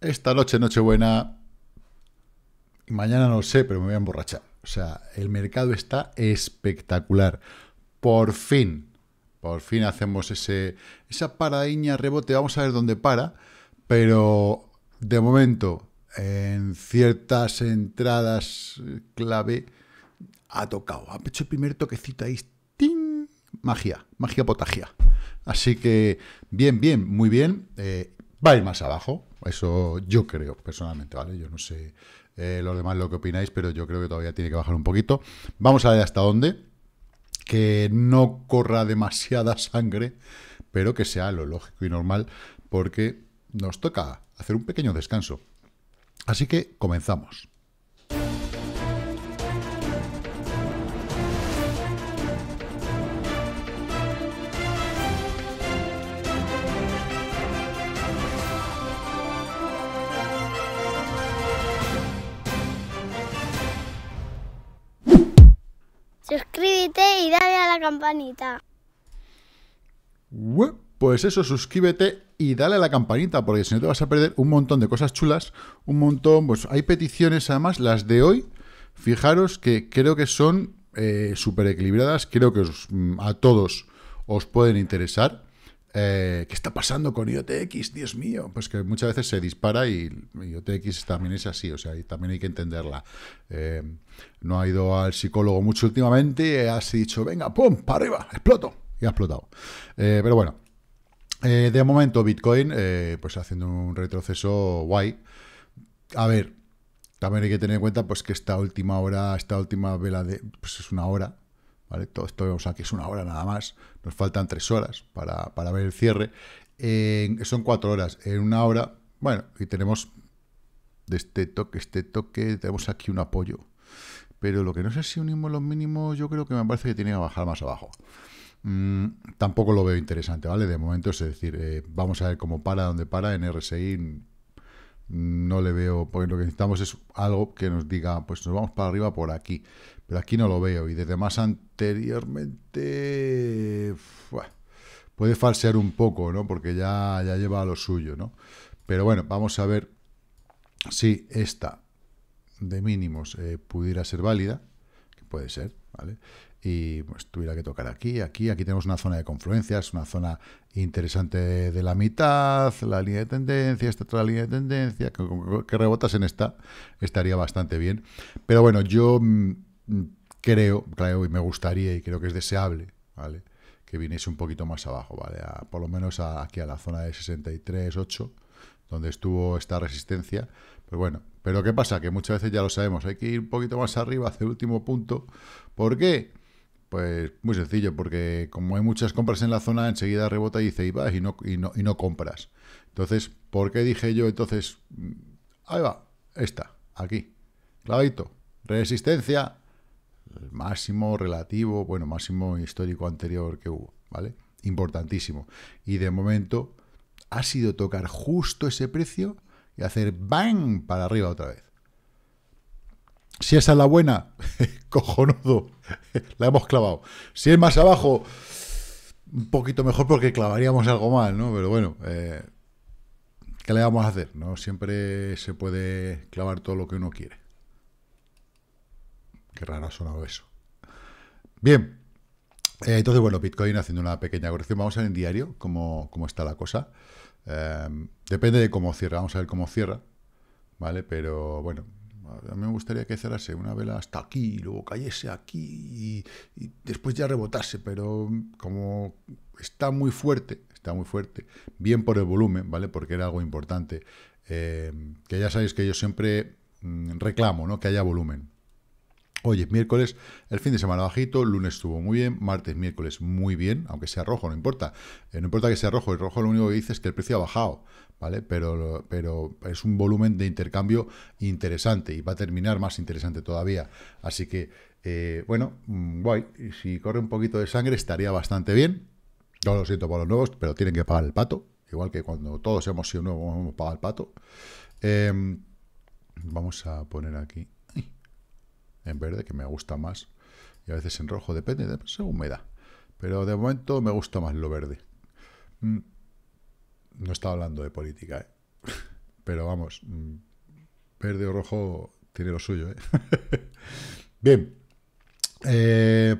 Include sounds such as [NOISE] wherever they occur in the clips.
esta noche Nochebuena, mañana no sé, pero me voy a emborrachar. O sea, el mercado está espectacular. Por fin, por fin hacemos ese, esa paradiña rebote. Vamos a ver dónde para, pero de momento, en ciertas entradas clave, ha tocado. Ha hecho el primer toquecito ahí. ¡Ting! Magia, magia potagia. Así que, bien, bien, muy bien. Eh, va a ir más abajo. Eso yo creo, personalmente, ¿vale? Yo no sé eh, los demás lo que opináis, pero yo creo que todavía tiene que bajar un poquito. Vamos a ver hasta dónde. Que no corra demasiada sangre, pero que sea lo lógico y normal, porque nos toca hacer un pequeño descanso. Así que comenzamos. suscríbete y dale a la campanita. Pues eso, suscríbete y dale a la campanita, porque si no te vas a perder un montón de cosas chulas, un montón, pues hay peticiones además, las de hoy, fijaros que creo que son eh, super súper equilibradas, creo que mm, a todos os pueden interesar. Eh, ¿Qué está pasando con IoTX? Dios mío. Pues que muchas veces se dispara y IoTX también es así, o sea, y también hay que entenderla. Eh, no ha ido al psicólogo mucho últimamente, has dicho, venga, ¡pum! ¡Para arriba! ¡Exploto! Y ha explotado. Eh, pero bueno, de momento Bitcoin, pues haciendo un retroceso guay. A ver, también hay que tener en cuenta pues que esta última hora, esta última vela de, pues es una hora, todo esto, vemos aquí es una hora nada más, nos faltan tres horas para, ver el cierre. son cuatro horas, en una hora, bueno, y tenemos de este toque, este toque, tenemos aquí un apoyo. Pero lo que no sé si unimos los mínimos, yo creo que me parece que tiene que bajar más abajo. Mm, tampoco lo veo interesante, ¿vale? De momento, es decir, eh, vamos a ver cómo para, dónde para. En RSI no le veo, porque lo que necesitamos es algo que nos diga, pues nos vamos para arriba por aquí. Pero aquí no lo veo. Y desde más anteriormente... puede falsear un poco, ¿no? Porque ya, ya lleva lo suyo, ¿no? Pero bueno, vamos a ver si esta de mínimos eh, pudiera ser válida, que puede ser, ¿vale? Y pues tuviera que tocar aquí, aquí, aquí tenemos una zona de confluencias, una zona interesante de, la mitad, la línea de tendencia, esta otra línea de tendencia, que, que, rebotas en esta, estaría bastante bien. Pero bueno, yo mm, creo, creo y me gustaría y creo que es deseable, ¿vale? Que viniese un poquito más abajo, ¿vale? por lo menos aquí a la zona de 63.8, donde estuvo esta resistencia. Pero bueno, pero ¿qué pasa? Que muchas veces ya lo sabemos, hay que ir un poquito más arriba hacia el último punto. ¿Por qué? Pues muy sencillo, porque como hay muchas compras en la zona, enseguida rebota y dice, y vas y no, y no, compras. Entonces, ¿por qué dije yo entonces? Mm, ahí va, está aquí, clavito, resistencia, el máximo relativo, bueno, máximo histórico anterior que hubo, ¿vale? Importantísimo. Y de momento ha sido tocar justo ese precio y hacer ¡bang! para arriba otra vez. Si esa es la buena, [LAUGHS] cojonudo, [LAUGHS] la hemos clavado. Si es más abajo, un poquito mejor porque clavaríamos algo mal, ¿no? Pero bueno, eh, ¿qué le vamos a hacer? No siempre se puede clavar todo lo que uno quiere. Qué raro ha sonado eso. Bien. Eh, entonces, bueno, Bitcoin haciendo una pequeña corrección. Vamos a ver en diario cómo, está la cosa. Em, depende de cómo cierra. Vamos a ver cómo cierra. ¿Vale? Pero bueno, a mí me gustaría que cerrase una vela hasta aquí, y luego cayese aquí y, después ya rebotase, pero como está muy fuerte, está muy fuerte, bien por el volumen, ¿vale? Porque era algo importante, em, que ya sabéis que yo siempre mm, reclamo, ¿no? Que haya volumen. Oye, es miércoles, el fin de semana bajito, lunes estuvo muy bien, martes, miércoles muy bien, aunque sea rojo, no importa. Eh, no importa que sea rojo, el rojo lo único que dice es que el precio ha bajado, ¿vale? Pero, pero es un volumen de intercambio interesante y va a terminar más interesante todavía. Así que, eh, bueno, mm, guay, si corre un poquito de sangre estaría bastante bien. No lo siento por los nuevos, pero tienen que pagar el pato, igual que cuando todos hemos sido nuevos hemos pagado el pato. Em, vamos a poner aquí en verde, que me gusta más, y a veces en rojo, depende, según me da. Pero de momento me gusta más lo verde. Mm, no estaba hablando de política, ¿eh? [LAUGHS] pero vamos, mm, verde o rojo tiene lo suyo. ¿eh? [LAUGHS] Bien, eh,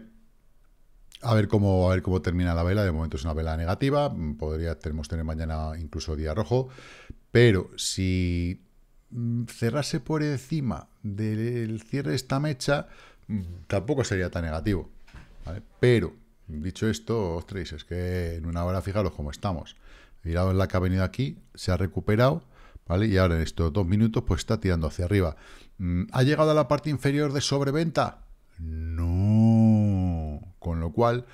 a, ver cómo, cómo termina la vela. De momento es una vela negativa, mm, podría, tener mañana incluso día rojo, pero si Mm, cerrarse por encima del cierre de esta mecha mm, tampoco sería tan negativo. Pero, dicho esto, ostras, es que en una hora fijaros cómo estamos. Mirado en la que ha venido aquí, se ha recuperado, ¿vale? Y ahora en estos dos minutos pues está tirando hacia arriba. Mm, ¿Ha llegado a la parte inferior de sobreventa? No. Con lo cual,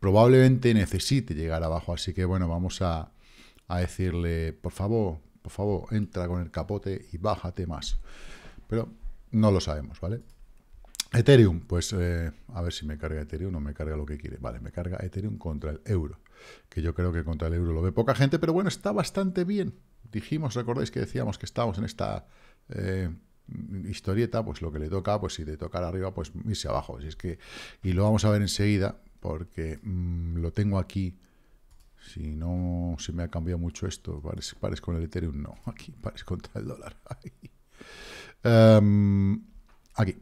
probablemente necesite llegar abajo. Así que bueno, vamos a, a decirle, por favor, por favor, entra con el capote y bájate más. Pero no lo sabemos, ¿vale? Ethereum, pues eh, a ver si me carga Ethereum o me carga lo que quiere. Vale, me carga Ethereum contra el euro, que yo creo que contra el euro lo ve poca gente, pero bueno, está bastante bien. Dijimos, recordáis que decíamos que estábamos en esta eh, historieta, pues lo que le toca, pues si le tocar arriba, pues irse abajo. Si es que, y lo vamos a ver enseguida, porque mm, lo tengo aquí si no se me ha cambiado mucho esto, pares, con el Ethereum, no. [LAUGHS] Aquí, pares contra el dólar. [LAUGHS] Em, aquí.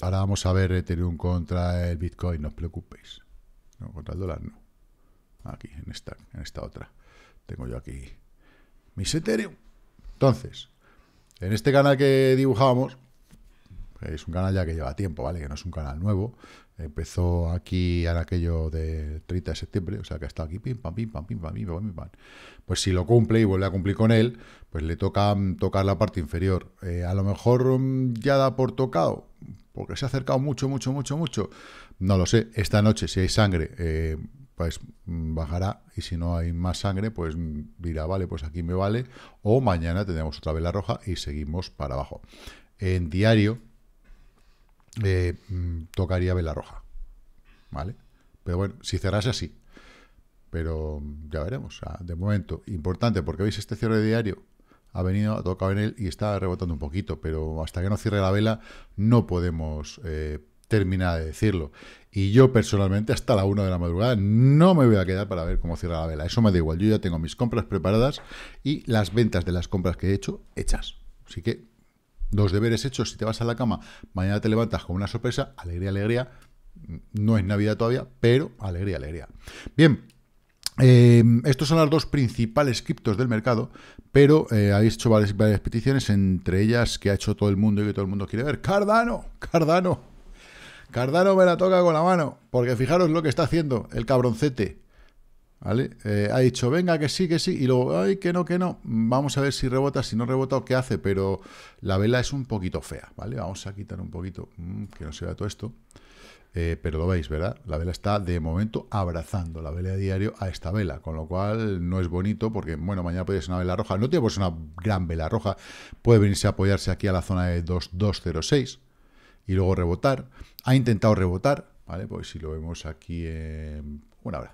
Ahora vamos a ver Ethereum contra el Bitcoin, no os preocupéis. No, contra el dólar no. Aquí, en esta, en esta otra. Tengo yo aquí mis Ethereum. Entonces, en este canal que dibujábamos... Es un canal ya que lleva tiempo, ¿vale? Que no es un canal nuevo. Empezó aquí en aquello de 30 de septiembre, o sea que ha estado aquí, pim, pam, pim, pam, pim, pam, pim, pam, pim, Pues si lo cumple y vuelve a cumplir con él, pues le toca mm, tocar la parte inferior. Eh, a lo mejor mm, ya da por tocado, porque se ha acercado mucho, mucho, mucho, mucho. No lo sé, esta noche si hay sangre... Eh, pues mm, bajará y si no hay más sangre, pues dirá, vale, pues aquí me vale. O mañana tenemos otra vela roja y seguimos para abajo. En diario, eh, mm, tocaría vela roja. ¿Vale? Pero bueno, si cerrase así. Pero mm, ya veremos. de momento, importante, porque veis este cierre diario. Ha venido, ha tocado en él y está rebotando un poquito, pero hasta que no cierre la vela no podemos eh, terminar de decirlo. Y yo personalmente hasta la 1 de la madrugada no me voy a quedar para ver cómo cierra la vela. Eso me da igual. Yo ya tengo mis compras preparadas y las ventas de las compras que he hecho hechas. Así que dos deberes hechos, si te vas a la cama, mañana te levantas con una sorpresa, alegría, alegría. No es Navidad todavía, pero alegría, alegría. Bien, eh, estos son las dos principales criptos del mercado, pero ha eh, habéis hecho varias, peticiones, entre ellas que ha hecho todo el mundo y que todo el mundo quiere ver. Cardano, Cardano, Cardano me la toca con la mano, porque fijaros lo que está haciendo el cabroncete. ¿Vale? Eh, ha dicho, venga, que sí, que sí, y luego, ay, que no, que no. Vamos a ver si rebota, si no rebota o qué hace, pero la vela es un poquito fea, ¿vale? Vamos a quitar un poquito, mm, que no se vea todo esto. Eh, pero lo veis, ¿verdad? La vela está de momento abrazando la vela diario a esta vela, con lo cual no es bonito porque, bueno, mañana puede ser una vela roja, no tiene por ser una gran vela roja, puede venirse a apoyarse aquí a la zona de 2206 y luego rebotar. Ha intentado rebotar, ¿vale? Pues si lo vemos aquí en una hora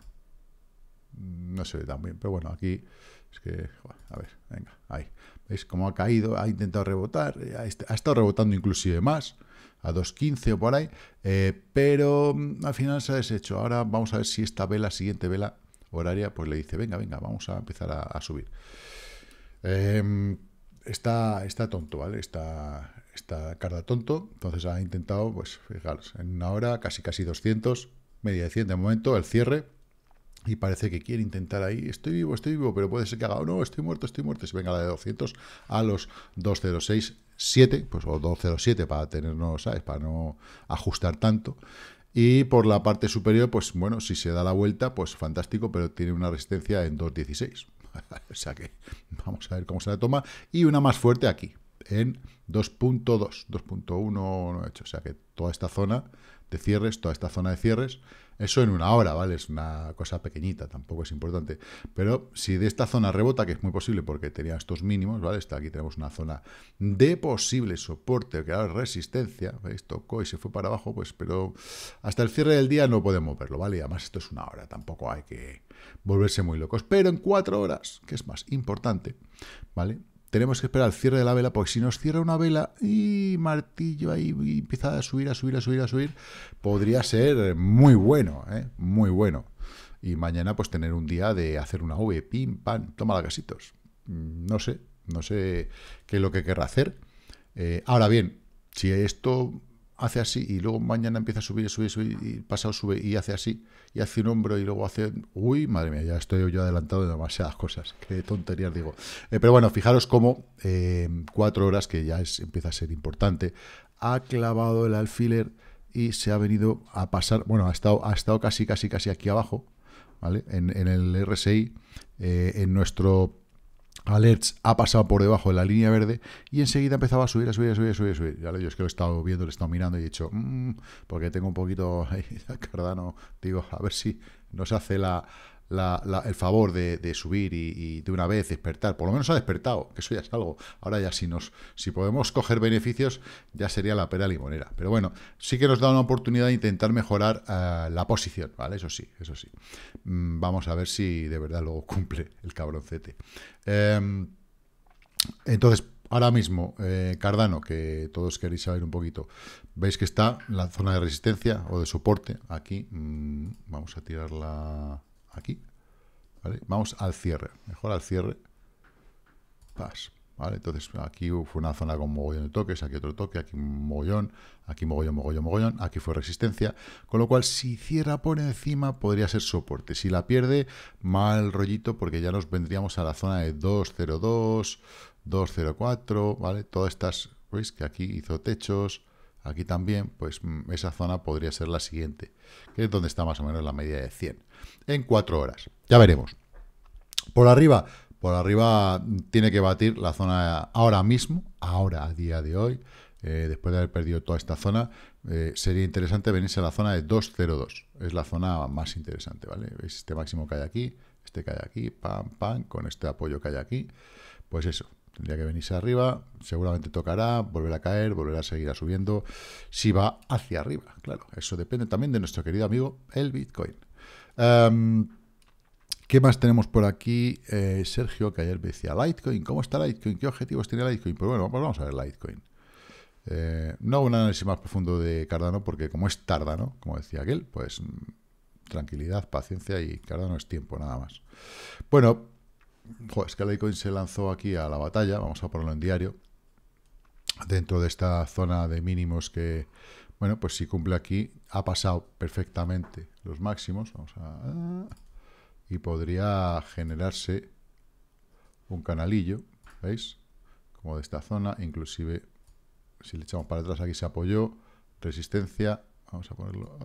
no se ve tan bien, pero bueno, aquí es que, a ver, venga, ahí. ¿Veis cómo ha caído? Ha intentado rebotar, eh, ha, estado rebotando inclusive más, a 2.15 o por ahí, eh, pero mm, al final se ha deshecho. Ahora vamos a ver si esta vela, siguiente vela horaria, pues le dice, venga, venga, vamos a empezar a, subir. Em, está, está tonto, ¿vale? Está, está carda tonto, entonces ha intentado, pues fijaros, en una hora casi casi 200, media de 100 de momento, el cierre, y parece que quiere intentar ahí, estoy vivo, estoy vivo, pero puede ser que haga, oh, no, estoy muerto, estoy muerto, si venga la de 200 a los 206.7, pues o 207 para tenernos, ¿sabes? Para no ajustar tanto. Y por la parte superior, pues bueno, si se da la vuelta, pues fantástico, pero tiene una resistencia en 2.16. [LAUGHS] o sea que vamos a ver cómo se la toma. Y una más fuerte aquí, en 2.2, 2.1, o sea que toda esta zona de cierres, toda esta zona de cierres, eso en una hora, ¿vale? Es una cosa pequeñita, tampoco es importante. Pero si de esta zona rebota, que es muy posible porque tenía estos mínimos, ¿vale? Está aquí tenemos una zona de posible soporte, que ahora resistencia, ¿veis? Tocó y se fue para abajo, pues, pero hasta el cierre del día no podemos verlo, ¿vale? Y además esto es una hora, tampoco hay que volverse muy locos. Pero en cuatro horas, que es más importante, ¿vale? tenemos que esperar al cierre de la vela, porque si nos cierra una vela y martillo ahí y empieza a subir, a subir, a subir, a subir, podría ser muy bueno, ¿eh? muy bueno. Y mañana pues tener un día de hacer una V, pim, pam, toma la casitos. No sé, no sé qué es lo que querrá hacer. Eh, ahora bien, si esto hace así y luego mañana empieza a subir, subir, subir y pasado sube y hace así y hace un hombro y luego hace... Uy, madre mía, ya estoy yo adelantado de demasiadas cosas. Qué tonterías digo. Eh, pero bueno, fijaros cómo eh, cuatro horas, que ya es, empieza a ser importante, ha clavado el alfiler y se ha venido a pasar... Bueno, ha estado, ha estado casi, casi, casi aquí abajo, ¿vale? En, el RSI, eh, en nuestro Alerts ha pasado por debajo de la línea verde y enseguida empezaba a subir, a subir, a subir, a subir. A subir. yo es que lo he estado viendo, lo he estado mirando y he dicho, mmm, porque tengo un poquito ahí Cardano, [LAUGHS] digo, a ver si nos hace la, el favor de, subir y, de una vez despertar. Por lo menos ha despertado, que eso ya es algo. Ahora ya si, nos, si podemos coger beneficios, ya sería la pera limonera. Pero bueno, sí que nos da una oportunidad de intentar mejorar eh, la posición, ¿vale? Eso sí, eso sí. Mm, vamos a ver si de verdad luego [LAUGHS] cumple el cabroncete. Em, entonces, ahora mismo, eh, Cardano, que todos queréis saber un poquito, veis que está la zona de resistencia o de soporte. Aquí, mm, vamos a tirar la aquí, ¿vale? Vamos al cierre, mejor al cierre, paz, ¿vale? Entonces aquí fue una zona con mogollón de toques, aquí otro toque, aquí mogollón, aquí mogollón, mogollón, mogollón, aquí fue resistencia, con lo cual si cierra por encima podría ser soporte, si la pierde, mal rollito porque ya nos vendríamos a la zona de 202, 204, ¿vale? Todas estas, veis que aquí hizo techos, aquí también, pues mm, esa zona podría ser la siguiente, que es donde está más o menos la media de 100, en 4 horas. Ya veremos. Por arriba, por arriba tiene que batir la zona ahora mismo, ahora a día de hoy, eh, después de haber perdido toda esta zona, eh, sería interesante venirse a la zona de 202. Es la zona más interesante, ¿vale? este máximo que hay aquí? Este que hay aquí, pam, pam, con este apoyo que hay aquí. Pues eso, Tendría que venirse arriba, seguramente tocará, volverá a caer, volverá a seguir subiendo, si va hacia arriba, claro. Eso depende también de nuestro querido amigo el Bitcoin. Em, ¿Qué más tenemos por aquí, eh, Sergio? Que ayer decía, Litecoin, ¿cómo está Litecoin? ¿Qué objetivos tiene Litecoin? Pues bueno, pues vamos a ver Litecoin. Eh, no un análisis más profundo de Cardano, porque como es Tardano, como decía aquel, pues mm, tranquilidad, paciencia y Cardano es tiempo, nada más. Bueno, que la Coin se lanzó aquí a la batalla, vamos a ponerlo en diario, dentro de esta zona de mínimos que, bueno, pues si cumple aquí, ha pasado perfectamente los máximos, vamos a... y podría generarse un canalillo, ¿veis? Como de esta zona, inclusive, si le echamos para atrás, aquí se apoyó, resistencia, vamos a ponerlo,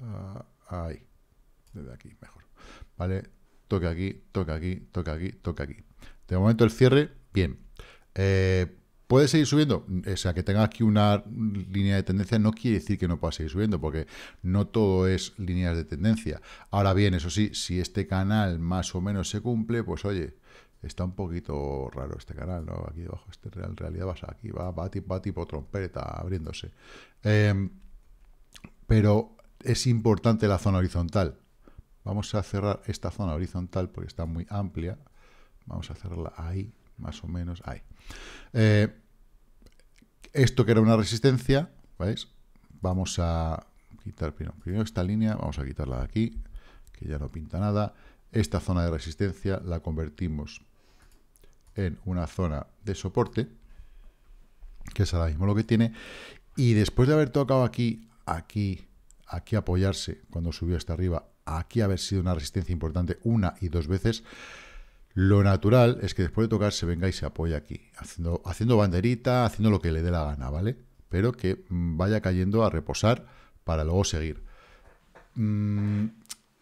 ah, ahí, desde aquí, mejor, ¿vale? toca aquí, toca aquí, toca aquí, toca aquí. De momento el cierre, bien. Eh, ¿Puede seguir subiendo? O sea, que tenga aquí una línea de tendencia no quiere decir que no pueda seguir subiendo, porque no todo es líneas de tendencia. Ahora bien, eso sí, si este canal más o menos se cumple, pues oye, está un poquito raro este canal, ¿no? Aquí debajo, este en realidad vas aquí, va, va, tipo, tipo trompeta abriéndose. Em, pero es importante la zona horizontal. Vamos a cerrar esta zona horizontal porque está muy amplia. Vamos a cerrarla ahí, más o menos ahí. Eh, esto que era una resistencia, ¿veis? Vamos a quitar primero, primero esta línea, vamos a quitarla de aquí, que ya no pinta nada. Esta zona de resistencia la convertimos en una zona de soporte, que es ahora mismo lo que tiene. Y después de haber tocado aquí, aquí, aquí apoyarse, cuando subió hasta arriba, aquí haber sido una resistencia importante una y dos veces, lo natural es que después de tocar se venga y se apoya aquí, haciendo, haciendo banderita, haciendo lo que le dé la gana, ¿vale? Pero que mm, vaya cayendo a reposar para luego seguir. Mm,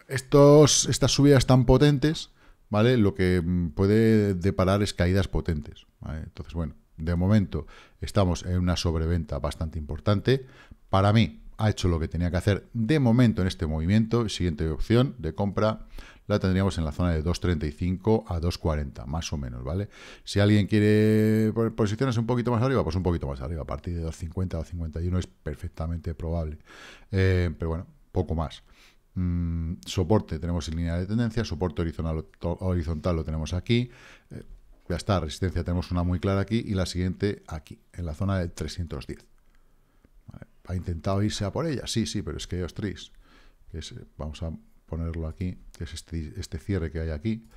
estos, estas subidas tan potentes, ¿vale? Lo que mm, puede deparar es caídas potentes. Entonces, bueno, de momento estamos en una sobreventa bastante importante. Para mí, ha hecho lo que tenía que hacer de momento en este movimiento. Siguiente opción de compra la tendríamos en la zona de 2.35 a 2.40, más o menos, ¿vale? Si alguien quiere posicionarse un poquito más arriba, pues un poquito más arriba. A partir de 2.50 a 2.51 es perfectamente probable. Eh, pero bueno, poco más. Mm, soporte tenemos en línea de tendencia, soporte horizontal, lo tenemos aquí. Eh, ya está, resistencia tenemos una muy clara aquí y la siguiente aquí, en la zona de 310 ha intentado irse a por ella. Sí, sí, pero es que ellos tres, que vamos a ponerlo aquí, que es este, este cierre que hay aquí,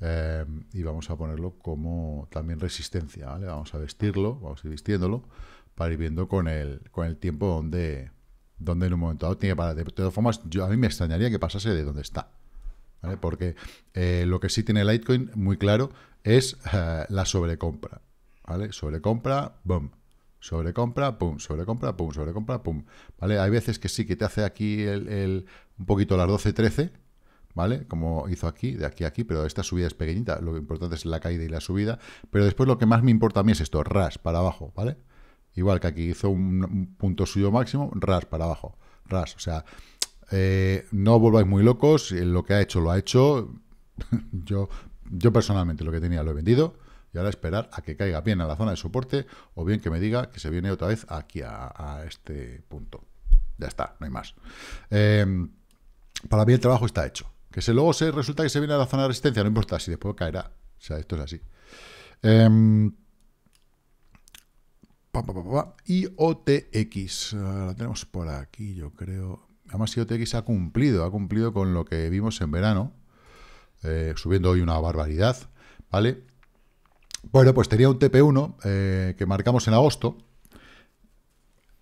eh, y vamos a ponerlo como también resistencia, ¿vale? Vamos a vestirlo, vamos a ir vistiéndolo, para ir viendo con el, con el tiempo donde, donde en un momento dado tiene para parar. De todas formas, yo, a mí me extrañaría que pasase de donde está, ¿vale? Porque eh, lo que sí tiene Litecoin, muy claro, es eh, la sobrecompra, ¿vale? Sobrecompra, boom compra pum, sobre compra pum, sobre compra pum. ¿Vale? Hay veces que sí que te hace aquí el, un poquito las 12, 13, ¿vale? Como hizo aquí, de aquí a aquí, pero esta subida es pequeñita. Lo importante es la caída y la subida. Pero después lo que más me importa a mí es esto, ras para abajo, ¿vale? Igual que aquí hizo un, punto suyo máximo, ras para abajo, ras. O sea, eh, no volváis muy locos, lo que ha hecho lo ha hecho. [LAUGHS] yo, yo personalmente lo que tenía lo he vendido y ahora esperar a que caiga bien a la zona de soporte o bien que me diga que se viene otra vez aquí a, este punto. Ya está, no hay más. Em, para mí el trabajo está hecho. Que se, luego se resulta que se viene a la zona de resistencia, no importa si después caerá. O sea, esto es así. Em, eh, y OTX, la tenemos por aquí, yo creo. Además, IOTX ha cumplido, ha cumplido con lo que vimos en verano, eh, subiendo hoy una barbaridad, ¿vale? Bueno, pues tenía un TP1 eh, que marcamos en agosto.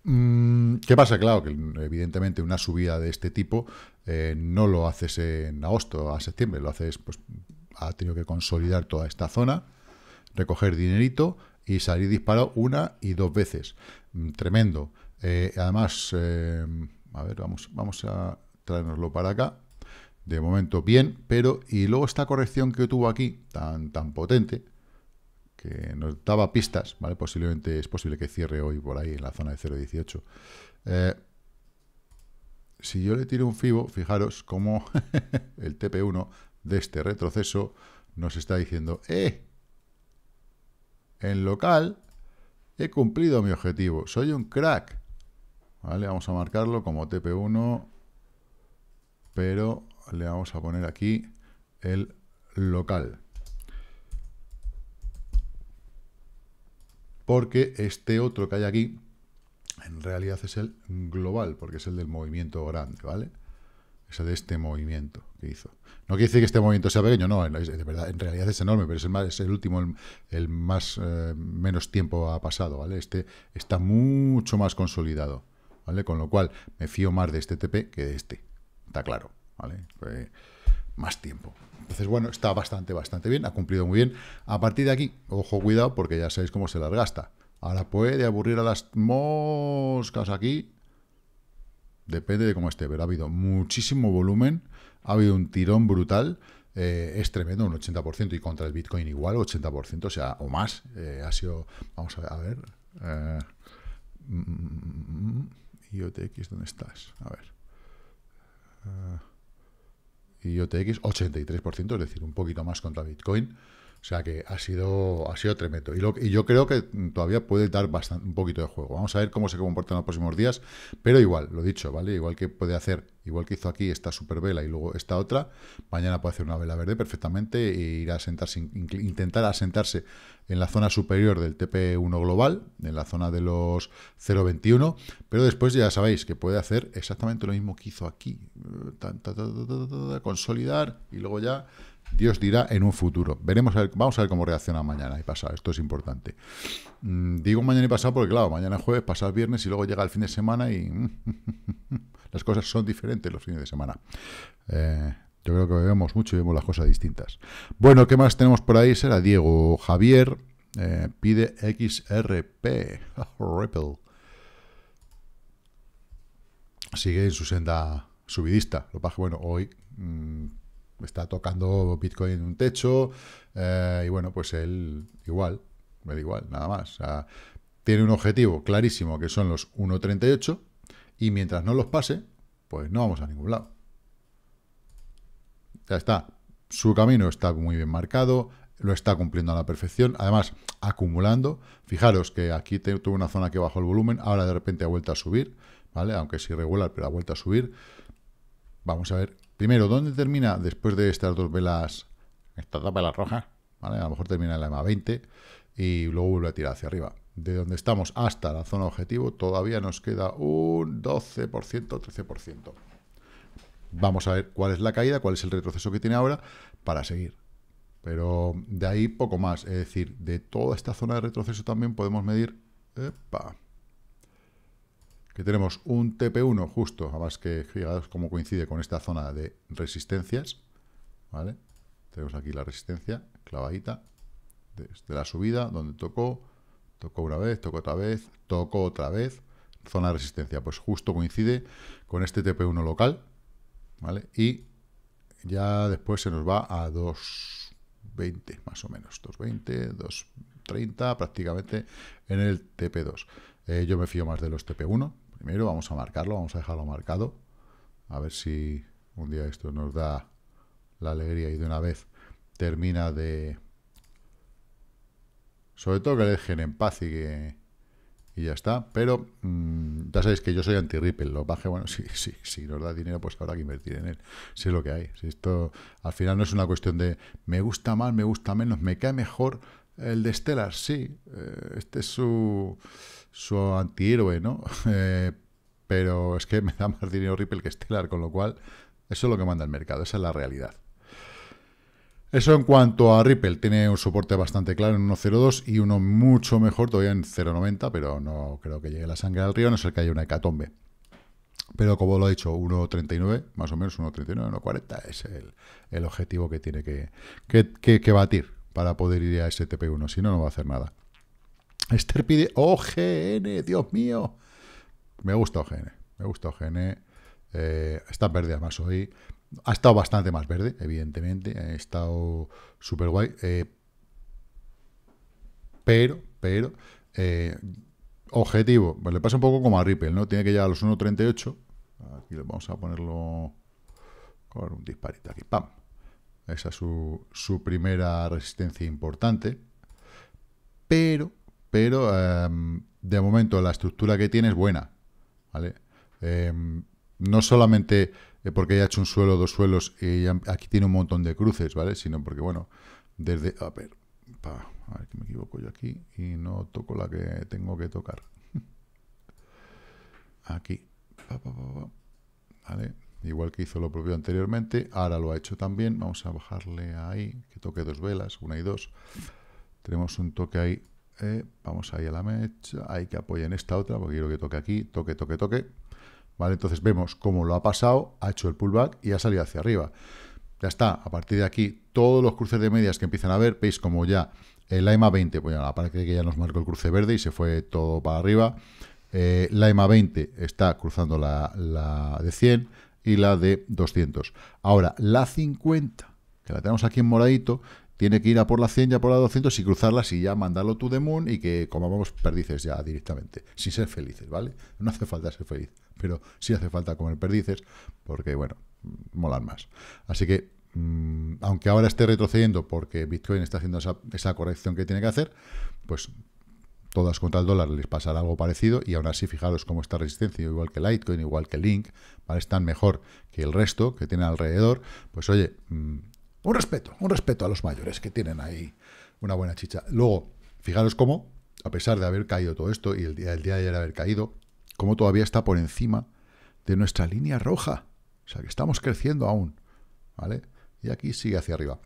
Mm, ¿Qué pasa? Claro que evidentemente una subida de este tipo eh, no lo haces en agosto a septiembre, lo haces, pues ha tenido que consolidar toda esta zona, recoger dinerito y salir disparado una y dos veces. Mm, tremendo. Eh, además, a ver, vamos, vamos a traernoslo para acá. De momento bien, pero y luego esta corrección que tuvo aquí, tan, tan potente, nos daba pistas, Posiblemente es posible que cierre hoy por ahí en la zona de 0.18. Eh, si yo le tiro un FIBO, fijaros cómo [LAUGHS] el TP1 de este retroceso nos está diciendo, ¡eh! En local he cumplido mi objetivo, soy un crack. ¿Vale? Vamos a marcarlo como TP1, pero le vamos a poner aquí el local. porque este otro que hay aquí, en realidad es el global, porque es el del movimiento grande, ¿vale? Es el de este movimiento que hizo. No quiere decir que este movimiento sea pequeño, no, de verdad, en realidad es enorme, pero es el, último, el, más eh, menos tiempo ha pasado, ¿vale? Este está mucho más consolidado, ¿vale? Con lo cual, me fío más de este TP que de este, está claro, ¿vale? Pues, más tiempo. Entonces, bueno, está bastante, bastante bien, ha cumplido muy bien. A partir de aquí, ojo, cuidado, porque ya sabéis cómo se las gasta. Ahora puede aburrir a las moscas aquí. Depende de cómo esté, pero ha habido muchísimo volumen, ha habido un tirón brutal. es tremendo, un 80%, y contra el Bitcoin igual, 80%, o sea, o más. ha sido, vamos a ver, eh, IOTX, ¿dónde estás? A ver. IOTX, 83%, es decir, un poquito más contra Bitcoin. O sea que ha sido, ha sido tremendo. Y, yo creo que todavía puede dar bastante, un poquito de juego. Vamos a ver cómo se comporta en los próximos días. Pero igual, lo dicho, ¿vale? Igual que puede hacer, igual que hizo aquí esta super vela y luego esta otra, mañana puede hacer una vela verde perfectamente e ir a sentarse, intentar asentarse en la zona superior del TP1 global, en la zona de los 0.21, pero después ya sabéis que puede hacer exactamente lo mismo que hizo aquí, eh, consolidar y luego ya Dios dirá en un futuro. Veremos vamos a ver cómo reacciona mañana y pasado. Esto es importante. Mm, digo mañana y pasado porque, claro, mañana es jueves, pasado viernes y luego llega el fin de semana y mm, [LAUGHS] las cosas son diferentes los fines de semana. Eh, yo creo que vemos mucho y vemos las cosas distintas. Bueno, ¿qué más tenemos por ahí? Será Diego Javier. Eh, pide XRP. [LAUGHS] Oh, Ripple. Sigue en su senda subidista. Lo que bueno, hoy mm, está tocando Bitcoin en un techo eh, y bueno, pues él igual, me da igual, nada más. tiene un objetivo clarísimo que son los 1.38 y mientras no los pase, pues no vamos a ningún lado. Ya está, su camino está muy bien marcado, lo está cumpliendo a la perfección, además acumulando. Fijaros que aquí tuve una zona que bajó el volumen, ahora de repente ha vuelto a subir, ¿vale? Aunque es irregular, pero ha vuelto a subir. Vamos a ver Primero, ¿dónde termina después de estas dos velas, estas dos velas rojas? A lo mejor termina en la m 20 y luego vuelve a tirar hacia arriba. De donde estamos hasta la zona objetivo todavía nos queda un 12%, 13%. Vamos a ver cuál es la caída, cuál es el retroceso que tiene ahora para seguir. Pero de ahí poco más. Es decir, de toda esta zona de retroceso también podemos medir... Epa, que tenemos un TP1 justo, además que fijaos cómo coincide con esta zona de resistencias, Tenemos aquí la resistencia clavadita desde la subida, donde tocó, tocó una vez, tocó otra vez, tocó otra vez, zona de resistencia, pues justo coincide con este TP1 local, ¿vale? Y ya después se nos va a 2.20 más o menos, 2.20, 2.30 prácticamente en el TP2. Eh, yo me fío más de los TP1, Primero vamos a marcarlo, vamos a dejarlo marcado. A ver si un día esto nos da la alegría y de una vez termina de... Sobre todo que le dejen en paz y que... Y ya está. Pero mm, ya sabéis que yo soy anti-Ripple. Lo baje, bueno, [LAUGHS] si, sí si nos da dinero, pues habrá que invertir en él. Si es lo que hay. Si esto al final no es una cuestión de me gusta más, me gusta menos, me cae mejor el de Stellar, sí. Eh, este es su, su antihéroe, ¿no? [LAUGHS] Eh, pero es que me da más dinero Ripple que Stellar, con lo cual eso es lo que manda el mercado, esa es la realidad. Eso en cuanto a Ripple, tiene un soporte bastante claro en 1.02 y uno mucho mejor todavía en 0.90, pero no creo que llegue la sangre al río, no sé que haya una hecatombe. Pero como lo he dicho, 1.39, más o menos 1.39, 1.40 es el, objetivo que tiene que batir para poder ir a STP1, si no, no va a hacer nada. Esther pide OGN, oh, Dios mío. Me gusta OGN, me gusta OGN. Eh, está verde además hoy. Ha estado bastante más verde, evidentemente. Ha estado súper guay. Eh, pero, pero, eh, objetivo. Pues le pasa un poco como a Ripple, ¿no? Tiene que llegar a los 1.38. Aquí vamos a ponerlo con un disparito aquí. ¡Pam! Esa es su, primera resistencia importante. Pero, pero em, de momento la estructura que tiene es buena. ¿vale? Em, no solamente eh, porque haya hecho un suelo, dos suelos, y aquí tiene un montón de cruces, ¿vale? Sino porque, bueno, desde... A ver, a ver que me equivoco yo aquí y no toco la que tengo que tocar. [LAUGHS] aquí. ¿Vale? igual que hizo lo propio anteriormente, ahora lo ha hecho también, vamos a bajarle ahí, que toque dos velas, una y dos, tenemos un toque ahí, eh, vamos ahí a la mecha, hay que apoyar en esta otra, porque quiero que toque aquí, toque, toque, toque, ¿vale? Entonces vemos cómo lo ha pasado, ha hecho el pullback y ha salido hacia arriba. Ya está, a partir de aquí, todos los cruces de medias que empiezan a ver, veis como ya el AIMA 20, pues aparte parece que ya nos marcó el cruce verde y se fue todo para arriba, eh, la EMA 20 está cruzando la, la, de 100, y la de 200. Ahora, la 50, que la tenemos aquí en moradito, tiene que ir a por la 100 y a por la 200 y cruzarlas y ya mandarlo to the moon y que comamos perdices ya directamente, sin ser felices, ¿vale? No hace falta ser feliz, pero sí hace falta comer perdices porque, bueno, molan más. Así que, mm, aunque ahora esté retrocediendo porque Bitcoin está haciendo esa, esa corrección que tiene que hacer, pues todas contra el dólar les pasará algo parecido y aún así fijaros cómo está resistencia, igual que Litecoin, igual que Link, están mejor que el resto que tienen alrededor, pues oye, mm, un respeto, un respeto a los mayores que tienen ahí una buena chicha. Luego, fijaros cómo, a pesar de haber caído todo esto y el día, el día de ayer haber caído, cómo todavía está por encima de nuestra línea roja, o sea que estamos creciendo aún, ¿vale? Y aquí sigue hacia arriba.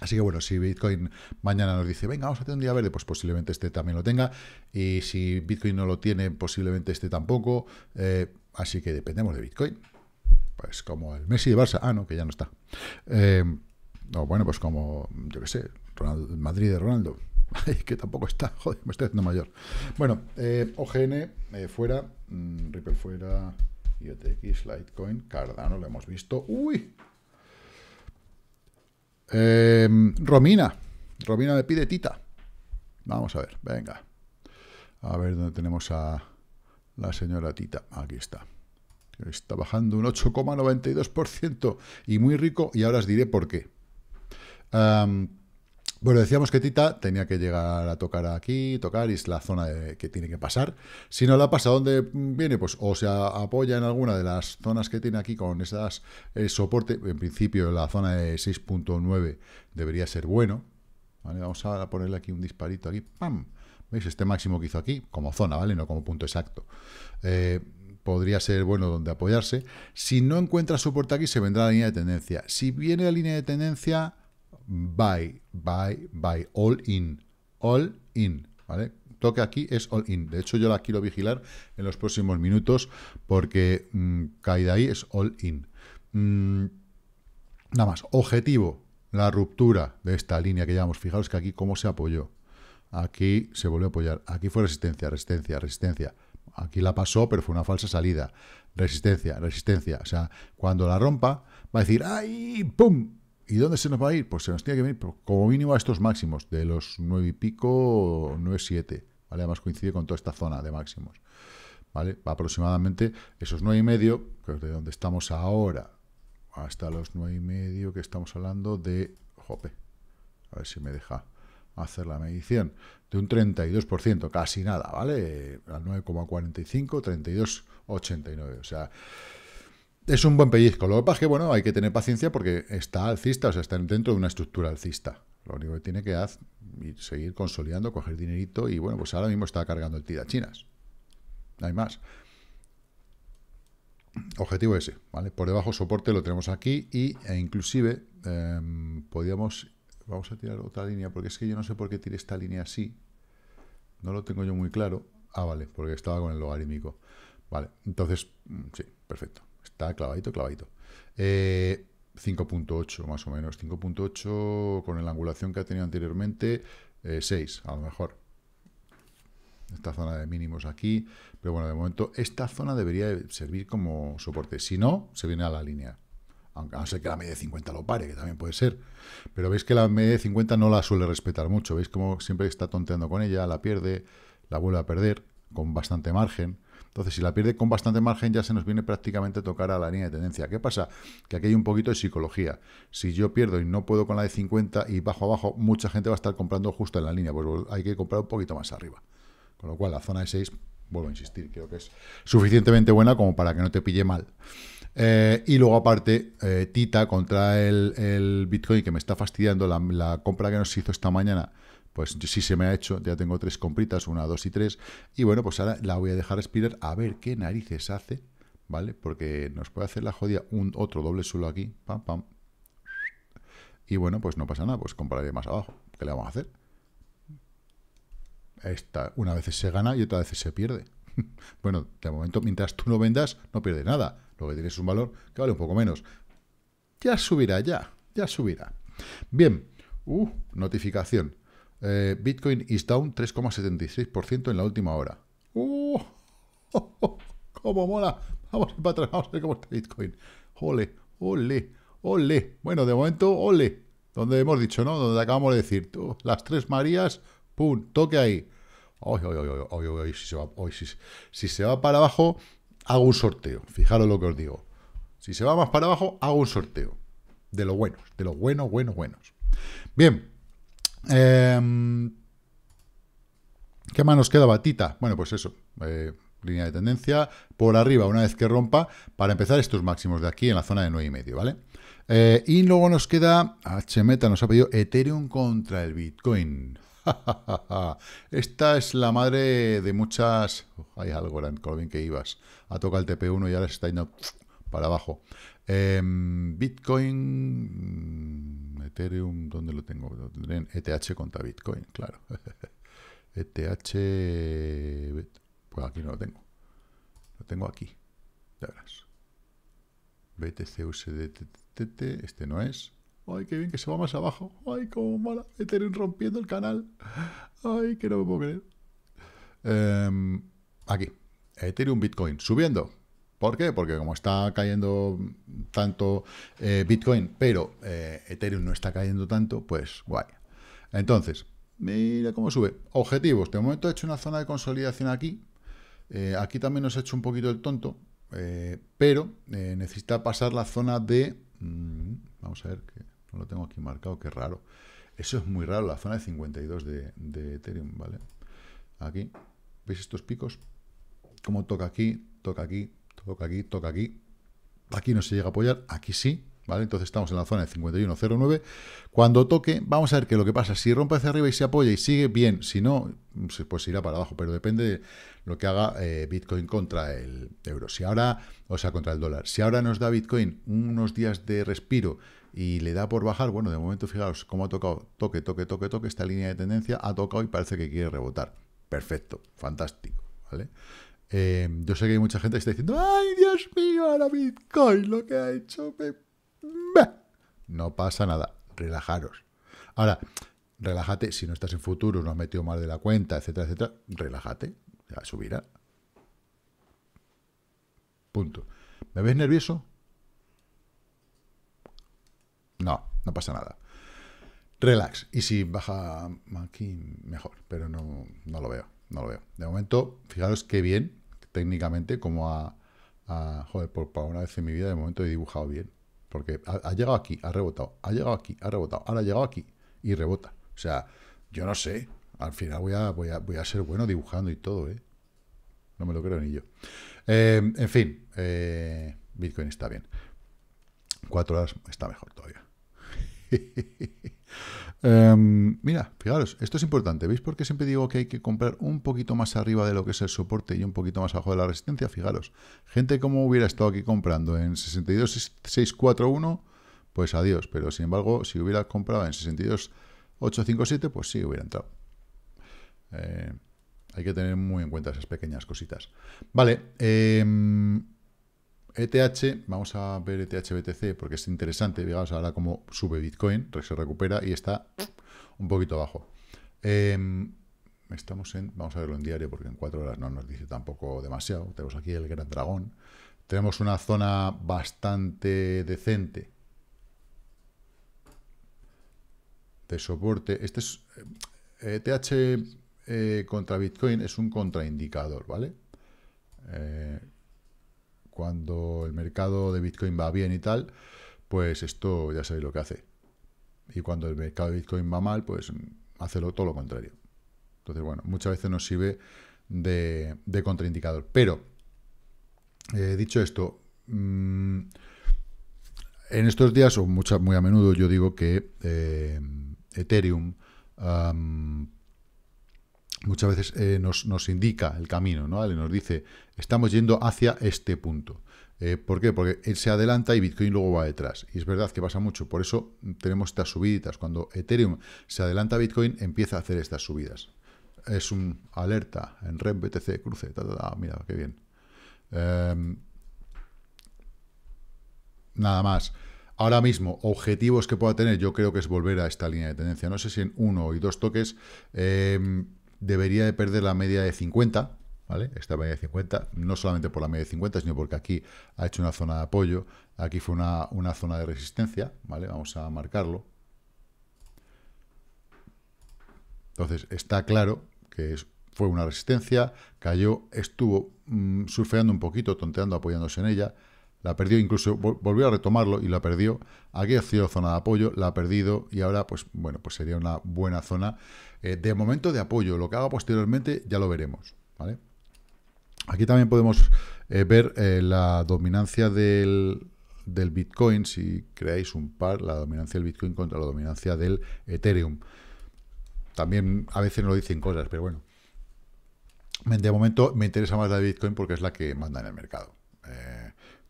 Así que bueno, si Bitcoin mañana nos dice, venga, vamos a tener un día verde, pues posiblemente este también lo tenga. Y si Bitcoin no lo tiene, posiblemente este tampoco. Eh, así que dependemos de Bitcoin. Pues como el Messi de Barça. Ah, no, que ya no está. Eh, bueno, pues como, yo qué sé, Madrid de Ronaldo. [LAUGHS] que tampoco está. [LAUGHS] Joder, me estoy haciendo mayor. Bueno, eh, OGN eh, fuera, mm, Ripple fuera, IOTX, Litecoin, Cardano, lo hemos visto. ¡Uy! Em, Romina. Romina me pide tita. Vamos a ver, venga. A ver dónde tenemos a la señora Tita. Aquí está. Está bajando un 8,92% y muy rico, y ahora os diré por qué. Em, bueno, decíamos que Tita tenía que llegar a tocar aquí, tocar, y es la zona que tiene que pasar. Si no la pasa, ¿dónde viene? Pues o se apoya en alguna de las zonas que tiene aquí con esas eh, soporte. En principio, la zona de 6.9 debería ser bueno. Vamos a ponerle aquí un disparito, aquí, ¡pam! ¿Veis? Este máximo que hizo aquí, como zona, ¿vale? No como punto exacto. Eh, podría ser bueno donde apoyarse. Si no encuentra soporte aquí, se vendrá la línea de tendencia. Si viene la línea de tendencia buy, buy, buy, all in, all in, ¿vale? Toque aquí es all in. De hecho, yo la quiero vigilar en los próximos minutos porque mm, caída ahí es all in. Mm, nada más, objetivo, la ruptura de esta línea que llevamos. Fijaros que aquí cómo se apoyó. Aquí se volvió a apoyar. Aquí fue resistencia, resistencia, resistencia. Aquí la pasó, pero fue una falsa salida. Resistencia, resistencia. O sea, cuando la rompa, va a decir, ¡ay! ¡Pum! ¿Y dónde se nos va a ir? Pues se nos tiene que venir pues, como mínimo a estos máximos, de los nueve y pico, 9,7. ¿vale? Además coincide con toda esta zona de máximos. ¿vale? aproximadamente esos 9 y medio, que es de donde estamos ahora, hasta los nueve y medio que estamos hablando de... Jope, a ver si me deja hacer la medición, de un 32%, casi nada, ¿vale? Al 9,45, 32,89. O sea, es un buen pellizco. Lo que pasa es que, bueno, hay que tener paciencia porque está alcista, o sea, está dentro de una estructura alcista. Lo único que tiene que hacer es seguir consolidando, coger dinerito y, bueno, pues ahora mismo está cargando el tira chinas. No hay más. Objetivo ese, ¿vale? Por debajo soporte lo tenemos aquí y, e inclusive em, podríamos... Vamos a tirar otra línea porque es que yo no sé por qué tiré esta línea así. No lo tengo yo muy claro. Ah, vale, porque estaba con el logarítmico. Vale, entonces, mm, sí, perfecto. Está clavadito, clavadito. 5.8 eh, más o menos, 5.8 con la angulación que ha tenido anteriormente, 6 eh, a lo mejor. Esta zona de mínimos aquí, pero bueno, de momento esta zona debería servir como soporte, si no, se viene a la línea. Aunque a no ser que la media de 50 lo pare, que también puede ser. Pero veis que la media de 50 no la suele respetar mucho. Veis como siempre está tonteando con ella, la pierde, la vuelve a perder, con bastante margen. Entonces, si la pierde con bastante margen, ya se nos viene prácticamente a tocar a la línea de tendencia. ¿Qué pasa? Que aquí hay un poquito de psicología. Si yo pierdo y no puedo con la de 50 y bajo abajo, mucha gente va a estar comprando justo en la línea, pues, pues hay que comprar un poquito más arriba. Con lo cual, la zona de 6, vuelvo a insistir, creo que es suficientemente buena como para que no te pille mal. Eh, y luego aparte, eh, Tita contra el, Bitcoin que me está fastidiando la, la, compra que nos hizo esta mañana pues sí se me ha hecho, ya tengo tres compritas, una, dos y tres, y bueno, pues ahora la voy a dejar expirar a ver qué narices hace, ¿vale? Porque nos puede hacer la jodida un otro doble suelo aquí, pam, pam, y bueno, pues no pasa nada, pues compraré más abajo, ¿qué le vamos a hacer? Esta, una vez se gana y otra vez se pierde. [LAUGHS] bueno, de momento, mientras tú no vendas, no pierde nada, lo que tienes es un valor que vale un poco menos. Ya subirá, ya, ya subirá. Bien, uh, notificación. Eh, Bitcoin is down 3,76% en la última hora. ¡Uh! [LAUGHS] ¡Cómo mola! Vamos para atrás, vamos a ver cómo está Bitcoin. ¡Ole! ¡Ole! ¡Ole! Bueno, de momento, ¡ole! Donde hemos dicho, ¿no? Donde acabamos de decir, las tres Marías, ¡pum! Toque ahí. Hoy, hoy, hoy, si se va, si, si se va para abajo, hago un sorteo. Fijaros lo que os digo. Si se va más para abajo, hago un sorteo. De los buenos, de los buenos, buenos, buenos. Bien, Em, ¿Qué más nos queda, Batita? Bueno, pues eso. Eh, línea de tendencia por arriba una vez que rompa para empezar estos máximos de aquí en la zona de 9,5, ¿vale? Eh, y luego nos queda, HMETA nos ha pedido Ethereum contra el Bitcoin. [LAUGHS] Esta es la madre de muchas... hay algo, con bien que ibas. Ha tocado el TP1 y ahora se está yendo para abajo. Em, Bitcoin, mm, Ethereum, ¿dónde lo tengo? ETH e contra Bitcoin, claro. [LAUGHS] ETH, pues aquí no lo tengo. Lo tengo aquí, ya verás. BTC, este no es. ¡Ay, qué bien que se va más abajo! ¡Ay, cómo mala! Ethereum rompiendo el canal. ¡Ay, que no me puedo creer! Em, aquí. Ethereum Bitcoin subiendo. ¿Por qué? Porque como está cayendo tanto eh, Bitcoin, pero eh, Ethereum no está cayendo tanto, pues guay. Entonces, mira cómo sube. Objetivos. De momento he hecho una zona de consolidación aquí. Eh, aquí también nos ha hecho un poquito el tonto, pero necesita pasar la zona de... Mm, vamos a ver, que no lo tengo aquí marcado, qué raro. Eso es muy raro, la zona de 52 de, de Ethereum, ¿vale? Aquí, ¿veis estos picos? Como toca aquí, toca aquí, Toca aquí, toca aquí. Aquí no se llega a apoyar, aquí sí. ¿Vale? Entonces estamos en la zona de 51.09. Cuando toque, vamos a ver qué lo que pasa. Si rompe hacia arriba y se apoya y sigue, bien. Si no, pues irá para abajo. Pero depende de lo que haga eh, Bitcoin contra el euro. Si ahora, o sea, contra el dólar. Si ahora nos da Bitcoin unos días de respiro y le da por bajar, bueno, de momento, fijaros cómo ha tocado. Toque, toque, toque, toque. Esta línea de tendencia ha tocado y parece que quiere rebotar. Perfecto, fantástico, ¿vale? Em, yo sé que hay mucha gente que está diciendo, ¡ay, Dios mío, ahora Bitcoin lo que ha hecho! No pasa nada, relajaros. Ahora, relájate, si no estás en futuro, no has metido mal de la cuenta, etcétera, etcétera, relájate, ya subirá. Punto. ¿Me ves nervioso? No, no pasa nada. Relax. Y si baja aquí, mejor. Pero no, no lo veo. No lo veo. De momento, fijaros qué bien técnicamente como a, joder, por, una vez en mi vida de momento he dibujado bien. Porque ha, llegado aquí, ha rebotado, ha llegado aquí, ha rebotado, ahora ha llegado aquí y rebota. O sea, yo no sé, al final voy a, voy a, voy a ser bueno dibujando y todo, ¿eh? No me lo creo ni yo. Eh, en fin, eh, Bitcoin está bien. Cuatro horas está mejor todavía. [LAUGHS] Em, mira, fijaros, esto es importante. ¿Veis por qué siempre digo que hay que comprar un poquito más arriba de lo que es el soporte y un poquito más abajo de la resistencia? Fijaros, gente como hubiera estado aquí comprando en 62.641, pues adiós. Pero sin embargo, si hubiera comprado en 62.857, pues sí, hubiera entrado. Eh, hay que tener muy en cuenta esas pequeñas cositas. Vale, em, ETH, vamos a ver ETH BTC porque es interesante, digamos ahora cómo sube Bitcoin, se recupera y está un poquito abajo. Em, estamos en, vamos a verlo en diario porque en cuatro horas no nos dice tampoco demasiado. Tenemos aquí el Gran Dragón. Tenemos una zona bastante decente de soporte. Este es eh, e eh, contra Bitcoin es un contraindicador, ¿vale? Eh, cuando el mercado de Bitcoin va bien y tal, pues esto ya sabéis lo que hace. Y cuando el mercado de Bitcoin va mal, pues hace todo lo contrario. Entonces, bueno, muchas veces nos sirve de, contraindicador. Pero, eh, dicho esto, mm, en estos días, o muy a menudo, yo digo que eh, Ethereum muchas veces eh, nos, indica el camino, ¿no? Le Nos dice, estamos yendo hacia este punto. Eh, ¿Por qué? Porque él se adelanta y Bitcoin luego va detrás. Y es verdad que pasa mucho. Por eso tenemos estas subiditas. Cuando Ethereum se adelanta a Bitcoin, empieza a hacer estas subidas. Es un alerta en red BTC, cruce, mira, qué bien. Em, nada más. Ahora mismo, objetivos que pueda tener, yo creo que es volver a esta línea de tendencia. No sé si en uno y dos toques. Em, debería de perder la media de 50, ¿vale? Esta media de 50, no solamente por la media de 50, sino porque aquí ha hecho una zona de apoyo, aquí fue una, zona de resistencia, ¿vale? Vamos a marcarlo. Entonces, está claro que fue una resistencia, cayó, estuvo mm, surfeando un poquito, tonteando, apoyándose en ella, la perdió, incluso volvió a retomarlo y la perdió. Aquí ha sido zona de apoyo, la ha perdido y ahora, pues bueno, pues sería una buena zona eh, de momento de apoyo. Lo que haga posteriormente ya lo veremos, Aquí también podemos eh, ver eh, la dominancia del, del Bitcoin, si creáis un par, la dominancia del Bitcoin contra la dominancia del Ethereum. También a veces no lo dicen cosas, pero bueno. De momento me interesa más la de Bitcoin porque es la que manda en el mercado.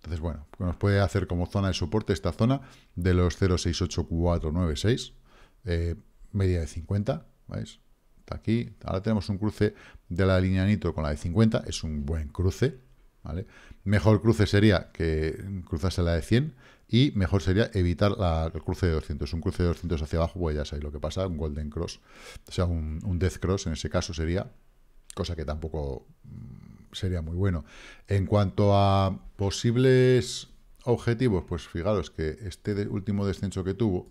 Entonces, bueno, nos puede hacer como zona de soporte esta zona de los 0,68496, eh, media de 50, ¿veis? Está aquí. Ahora tenemos un cruce de la línea nitro con la de 50, es un buen cruce, ¿vale? Mejor cruce sería que cruzase la de 100 y mejor sería evitar el cruce de 200. Un cruce de 200 hacia abajo, pues ya sabéis lo que pasa, un golden cross, o sea, un death cross en ese caso sería, cosa que tampoco sería muy bueno. En cuanto a posibles objetivos, pues fijaros que este último descenso que tuvo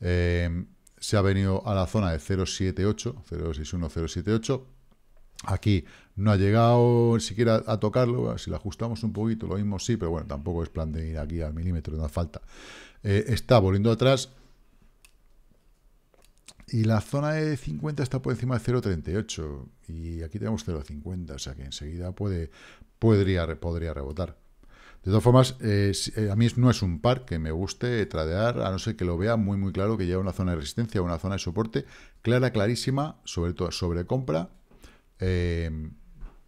eh, se ha venido a la zona de 078, 061, 078. Aquí no ha llegado ni siquiera a tocarlo, si lo ajustamos un poquito, lo mismo sí, pero bueno, tampoco es plan de ir aquí al milímetro, no hace falta. Eh, está volviendo atrás, y la zona de 50 está por encima de 0,38. Y aquí tenemos 0,50. O sea que enseguida puede, podría, podría rebotar. De todas formas, eh, eh, a mí no es un par que me guste tradear, a no ser que lo vea muy muy claro que lleva una zona de resistencia, una zona de soporte clara, clarísima, sobre todo sobre compra, em,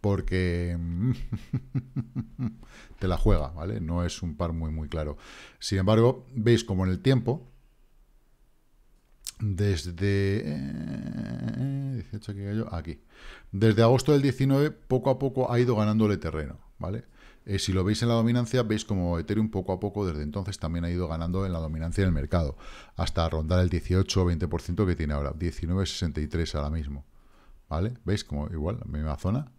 porque mm, [LAUGHS] te la juega, ¿vale? No es un par muy muy claro. Sin embargo, veis como en el tiempo, desde eh, aquí. Desde agosto del 19, poco a poco ha ido ganándole terreno, ¿vale? Eh, si lo veis en la dominancia, veis como Ethereum poco a poco desde entonces también ha ido ganando en la dominancia del mercado, hasta rondar el 18 o 20% que tiene ahora, 19,63 ahora mismo, ¿vale? ¿Veis? Como igual, la misma zona.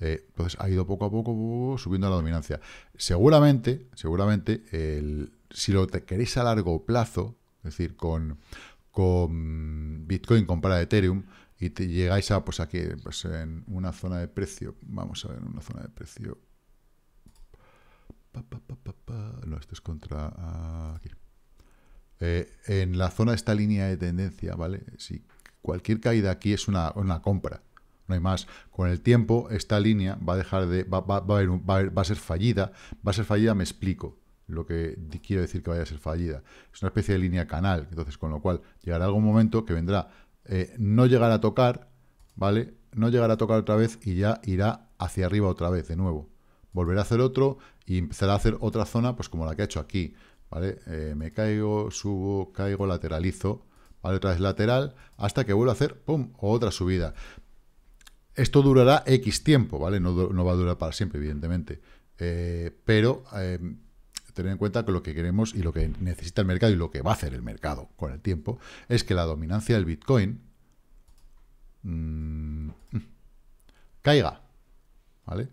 Eh, entonces ha ido poco a poco subiendo la dominancia. Seguramente, seguramente, el, si lo queréis a largo plazo, es decir, con con Bitcoin compara Ethereum y te llegáis a, pues aquí, pues, en una zona de precio, vamos a ver, una zona de precio. no, esto es contra aquí. Eh, en la zona de esta línea de tendencia, ¿vale? Si cualquier caída aquí es una, una compra, no hay más. Con el tiempo, esta línea va a dejar de. Va, va a ser fallida. Va a ser fallida, me explico lo que quiero decir que vaya a ser fallida. Es una especie de línea canal, entonces con lo cual llegará algún momento que vendrá eh, no llegar a tocar, ¿vale? No llegará a tocar otra vez y ya irá hacia arriba otra vez de nuevo. Volverá a hacer otro y empezará a hacer otra zona, pues como la que ha hecho aquí, ¿vale? Eh, me caigo, subo, caigo, lateralizo, ¿vale? Otra vez lateral, hasta que vuelva a hacer, ¡pum!, otra subida. Esto durará X tiempo, ¿vale? No, va a durar para siempre, evidentemente. Eh, pero tener en cuenta que lo que queremos y lo que necesita el mercado y lo que va a hacer el mercado con el tiempo es que la dominancia del Bitcoin mm, caiga. ¿Vale?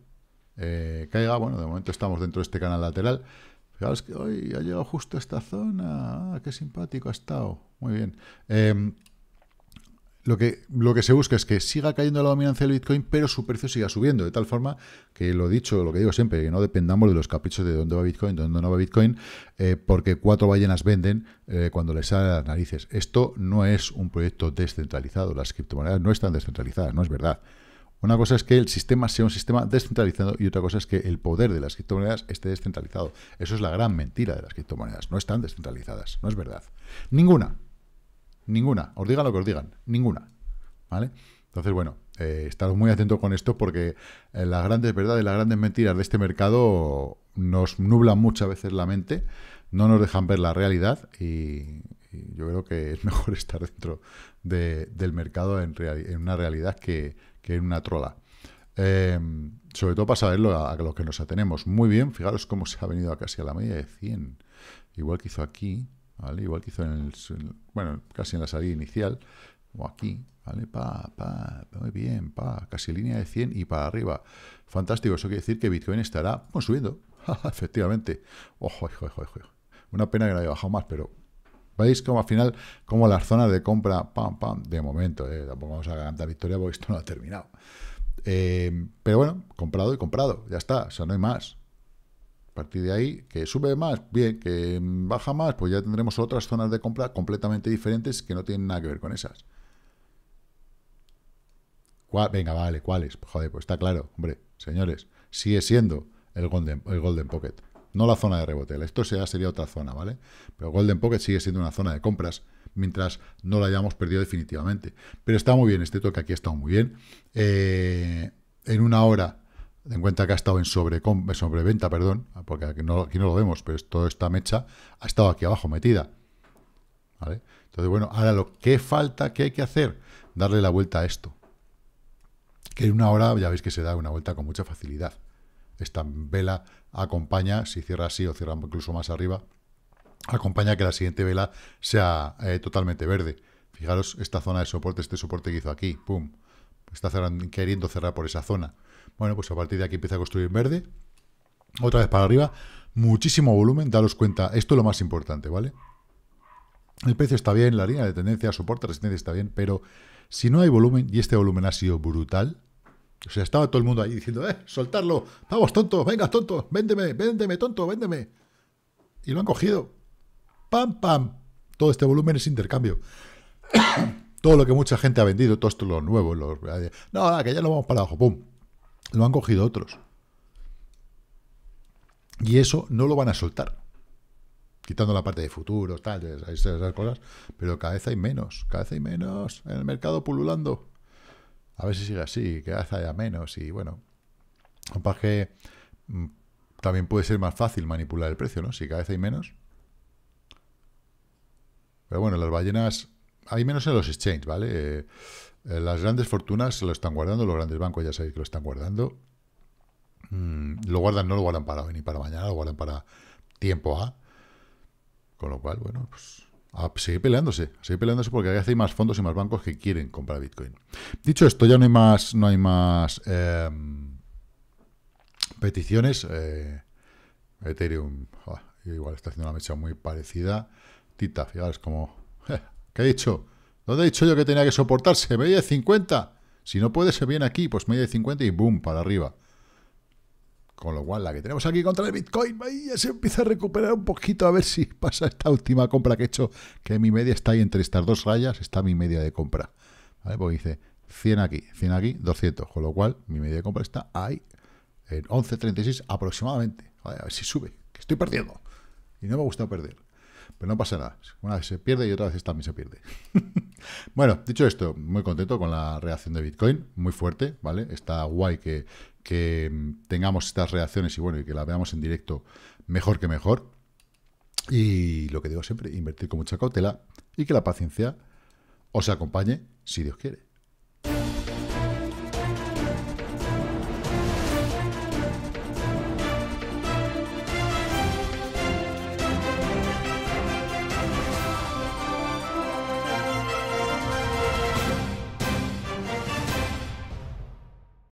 Eh, caiga, bueno, de momento estamos dentro de este canal lateral. Fijaos que hoy ha llegado justo a esta zona. Ah, qué simpático ha estado. Muy bien. Em, lo que, lo que se busca es que siga cayendo la dominancia del Bitcoin, pero su precio siga subiendo, de tal forma que lo dicho, lo que digo siempre, que no dependamos de los caprichos de dónde va Bitcoin, dónde no va Bitcoin, eh, porque cuatro ballenas venden eh, cuando les salen las narices. Esto no es un proyecto descentralizado, las criptomonedas no están descentralizadas, no es verdad. Una cosa es que el sistema sea un sistema descentralizado y otra cosa es que el poder de las criptomonedas esté descentralizado. Eso es la gran mentira de las criptomonedas. No están descentralizadas, no es verdad. Ninguna. Ninguna. Os digan lo que os digan. Ninguna. ¿Vale? Entonces, bueno, eh, muy atentos con esto porque eh, las grandes verdades, las grandes mentiras de este mercado nos nublan muchas veces la mente, no nos dejan ver la realidad y, yo creo que es [LAUGHS] mejor estar dentro del mercado en, una realidad que, en una trola. Em, sobre todo para saberlo a, a los que nos atenemos. Muy bien, fijaros cómo se ha venido a casi a la media de 100. Igual que hizo aquí, Igual que hizo en el, bueno, casi en la salida inicial, o aquí, ¿vale? Pa, pa, muy bien, pa, casi línea de 100 y para arriba. Fantástico, eso quiere decir que Bitcoin estará subiendo, [LAUGHS] efectivamente. Ojo, ojo, Una pena que no haya bajado más, pero veis como al final, como las zonas de compra, pam, pam, de momento, ¿eh? tampoco vamos a ganar victoria porque esto no ha terminado. Eh, pero bueno, comprado y comprado, ya está, o sea, no hay más partir de ahí, que sube más, bien, que baja más, pues ya tendremos otras zonas de compra completamente diferentes que no tienen nada que ver con esas. ¿Cuál? Venga, vale, ¿cuáles? Joder, pues está claro, hombre, señores, sigue siendo el Golden, el golden Pocket, no la zona de rebote. Esto ya sería otra zona, ¿vale? Pero Golden Pocket sigue siendo una zona de compras mientras no la hayamos perdido definitivamente. Pero está muy bien, este toque aquí está muy bien. Eh, en una hora Ten en cuenta que ha estado en sobreventa, perdón, porque aquí no, lo vemos, pero toda esta mecha ha estado aquí abajo metida. Entonces, bueno, ahora lo que falta, ¿qué hay que hacer? Darle la vuelta a esto. Que en una hora ya veis que se da una vuelta con mucha facilidad. Esta vela acompaña, si cierra así o cierra incluso más arriba, acompaña que la siguiente vela sea eh, totalmente verde. Fijaros esta zona de soporte, este soporte que hizo aquí, pum, está queriendo cerrar por esa zona. Bueno, pues a partir de aquí empieza a construir en verde. Otra vez para arriba. Muchísimo volumen, daros cuenta. Esto es lo más importante, ¿vale? El precio está bien, la línea de tendencia, soporte, resistencia está bien, pero si no hay volumen, y este volumen ha sido brutal, o sea, estaba todo el mundo ahí diciendo, eh, soltarlo, vamos, tonto, venga, tonto, véndeme, véndeme, tonto, véndeme. Y lo han cogido. Pam, pam. Todo este volumen es intercambio. [COUGHS] todo lo que mucha gente ha vendido, todo esto lo nuevo. Eh, no, que ya lo vamos para abajo, pum lo han cogido otros. Y eso no lo van a soltar. Quitando la parte de futuro, tal, esas, cosas. Pero cada vez hay menos, cada vez hay menos en el mercado pululando. A ver si sigue así, cada vez haya menos. Y bueno, que mm, también puede ser más fácil manipular el precio, ¿no? Si cada vez hay menos. Pero bueno, las ballenas... Hay menos en los exchanges, ¿vale? Eh, eh, las grandes fortunas se lo están guardando, los grandes bancos ya sabéis que lo están guardando. Mm, lo guardan, no lo guardan para hoy ni para mañana, lo guardan para tiempo A. Con lo cual, bueno, pues seguir peleándose, Sigue seguir peleándose porque hay más fondos y más bancos que quieren comprar Bitcoin. Dicho esto, ya no hay más, no hay más em, peticiones. Eh, Ethereum ah, igual está haciendo una mecha muy parecida. Tita, fijaros como... [LAUGHS] ¿Qué ha dicho? ¿Dónde he dicho yo que tenía que soportarse? Media de 50. Si no puede, ser bien aquí, pues media de 50 y boom, para arriba. Con lo cual, la que tenemos aquí contra el Bitcoin, ahí ya se empieza a recuperar un poquito, a ver si pasa esta última compra que he hecho, que mi media está ahí entre estas dos rayas, está mi media de compra. Porque dice 100 aquí, 100 aquí, 200, con lo cual mi media de compra está ahí, en 11.36 aproximadamente. A ver si sube, que estoy perdiendo. Y no me gusta perder. Pero no pasa nada. Una vez se pierde y otra vez también se pierde. [LAUGHS] bueno, dicho esto, muy contento con la reacción de Bitcoin. Muy fuerte, ¿vale? Está guay que, que tengamos estas reacciones y bueno, y que las veamos en directo mejor que mejor. Y lo que digo siempre, invertir con mucha cautela y que la paciencia os acompañe si Dios quiere.